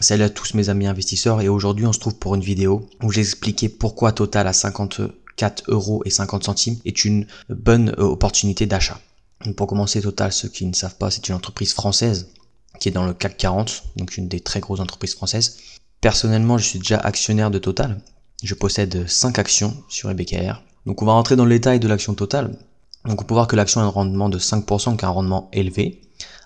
Salut à tous mes amis investisseurs et aujourd'hui on se trouve pour une vidéo où j'ai expliqué pourquoi Total à 54 euros et 50 centimes est une bonne euh, opportunité d'achat. Pour commencer, Total, ceux qui ne savent pas, c'est une entreprise française qui est dans le CAC 40, donc une des très grosses entreprises françaises. Personnellement, je suis déjà actionnaire de Total. Je possède 5 actions sur EBKR. Donc on va rentrer dans le détail de l'action Total. Donc on peut voir que l'action a un rendement de 5%, qui un rendement élevé,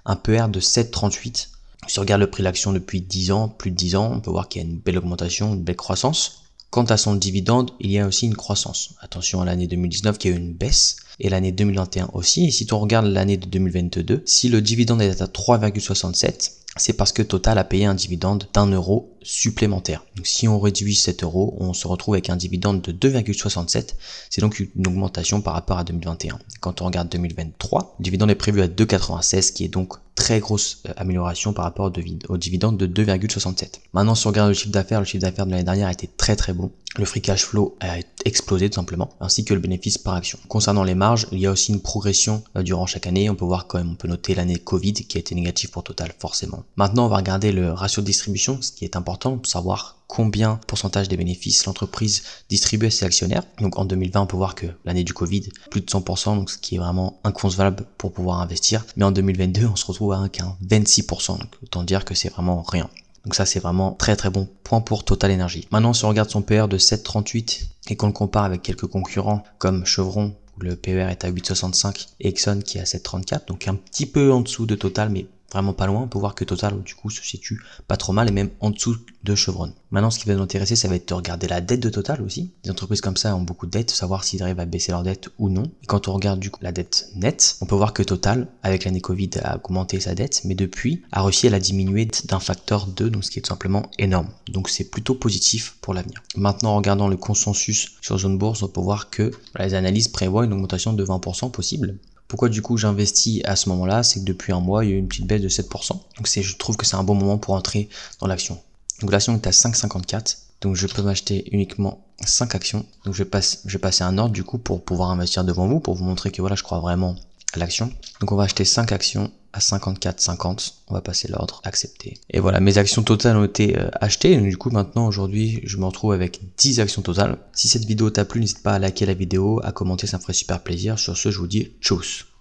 un PR e de 7,38 si on regarde le prix de l'action depuis 10 ans, plus de 10 ans, on peut voir qu'il y a une belle augmentation, une belle croissance. Quant à son dividende, il y a aussi une croissance. Attention à l'année 2019 qui a eu une baisse et l'année 2021 aussi. Et si on regarde l'année de 2022, si le dividende est à 3,67, c'est parce que Total a payé un dividende d'un euro supplémentaire. Donc si on réduit 7 euros, on se retrouve avec un dividende de 2,67. C'est donc une augmentation par rapport à 2021. Quand on regarde 2023, le dividende est prévu à 2,96, qui est donc très grosse euh, amélioration par rapport au dividende de 2,67. Maintenant, si on regarde le chiffre d'affaires, le chiffre d'affaires de l'année dernière a été très très bon. Le free cash flow a explosé tout simplement, ainsi que le bénéfice par action. Concernant les marges, il y a aussi une progression euh, durant chaque année. On peut voir quand même, on peut noter l'année Covid qui a été négative pour Total forcément. Maintenant, on va regarder le ratio de distribution, ce qui est important pour savoir combien pourcentage des bénéfices l'entreprise distribue à ses actionnaires. Donc en 2020, on peut voir que l'année du Covid, plus de 100%, donc ce qui est vraiment inconcevable pour pouvoir investir. Mais en 2022, on se retrouve à un 26%, donc autant dire que c'est vraiment rien. Donc ça, c'est vraiment très très bon point pour Total Energy. Maintenant, si on regarde son PER de 7,38 et qu'on le compare avec quelques concurrents comme Chevron, où le PER est à 8,65, et Exxon qui est à 7,34, donc un petit peu en dessous de Total, mais vraiment pas loin, on peut voir que Total du coup se situe pas trop mal et même en dessous de Chevron. Maintenant ce qui va nous intéresser ça va être de regarder la dette de Total aussi. Des entreprises comme ça ont beaucoup de dettes, savoir s'ils arrivent à baisser leur dette ou non. Et quand on regarde du coup la dette nette, on peut voir que Total avec l'année Covid a augmenté sa dette mais depuis a réussi à la diminuer d'un facteur 2 donc ce qui est tout simplement énorme. Donc c'est plutôt positif pour l'avenir. Maintenant en regardant le consensus sur zone bourse on peut voir que les analyses prévoient une augmentation de 20% possible pourquoi du coup j'investis à ce moment-là C'est que depuis un mois, il y a eu une petite baisse de 7%. Donc c'est, je trouve que c'est un bon moment pour entrer dans l'action. Donc l'action est à 5,54. Donc je peux m'acheter uniquement 5 actions. Donc je passe, je vais passer un ordre du coup pour pouvoir investir devant vous, pour vous montrer que voilà, je crois vraiment à l'action. Donc on va acheter 5 actions à 54,50. On va passer l'ordre, Accepté. Et voilà, mes actions totales ont été euh, achetées. du coup, maintenant, aujourd'hui, je me retrouve avec 10 actions totales. Si cette vidéo t'a plu, n'hésite pas à liker la vidéo, à commenter, ça me ferait super plaisir. Sur ce, je vous dis tchuss